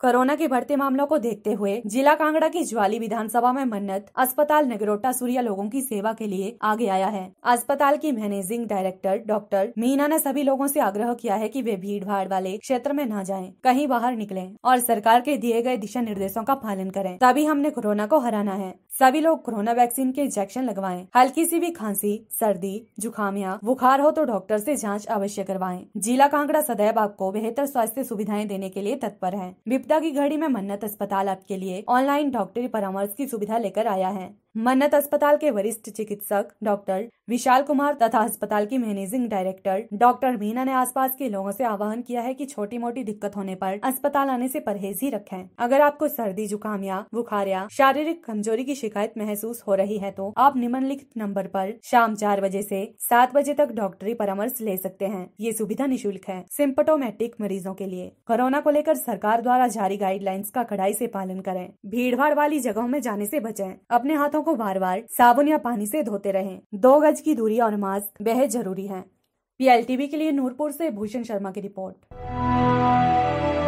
corona के बढ़ते मामलों को देखते हुए जिला कांगड़ा की ज्वाली विधानसभा में मन्नत अस्पताल नगरोटा सूर्या लोगों की सेवा के लिए आगे आया है अस्पताल की मैनेजिंग डायरेक्टर डॉक्टर मीना ने सभी लोगों से आग्रह किया है कि वे भीड़ भाड़ वाले क्षेत्र में न जाएं, कहीं बाहर निकलें और सरकार के दिए गए दिशा निर्देशों का पालन करें तभी हमने कोरोना को हराना है सभी लोग कोरोना वैक्सीन के इंजेक्शन लगवाएं हल्की सी भी खांसी सर्दी जुकाम या बुखार हो तो डॉक्टर से जांच अवश्य करवाएं जिला कांगड़ा सदैव आपको बेहतर स्वास्थ्य सुविधाएं देने के लिए तत्पर है विपदा आपदा की घड़ी में मन्नत अस्पताल आपके लिए ऑनलाइन डॉक्टरी परामर्श की सुविधा लेकर आया है मन्नत अस्पताल के वरिष्ठ चिकित्सक डॉक्टर विशाल कुमार तथा अस्पताल की मैनेजिंग डायरेक्टर डॉक्टर मीना ने आसपास के लोगों से आह्वान किया है कि छोटी मोटी दिक्कत होने पर अस्पताल आने से परहेज ही रखें अगर आपको सर्दी जुकाम या बुखार या शारीरिक कमजोरी की शिकायत महसूस हो रही है तो आप निम्नलिखित नंबर पर शाम चार बजे से सात बजे तक डॉक्टरी परामर्श ले सकते हैं ये सुविधा निःशुल्क है सिम्पटोमेटिक मरीजों के लिए कोरोना को लेकर सरकार द्वारा जारी गाइडलाइंस का कड़ाई से पालन करें भीड़भाड़ वाली जगहों में जाने से बचें अपने हाथों को बार बार साबुन या पानी से धोते रहें दो गज की दूरी और मास्क बेहद जरूरी है पीएलटीवी के लिए नूरपुर से भूषण शर्मा की रिपोर्ट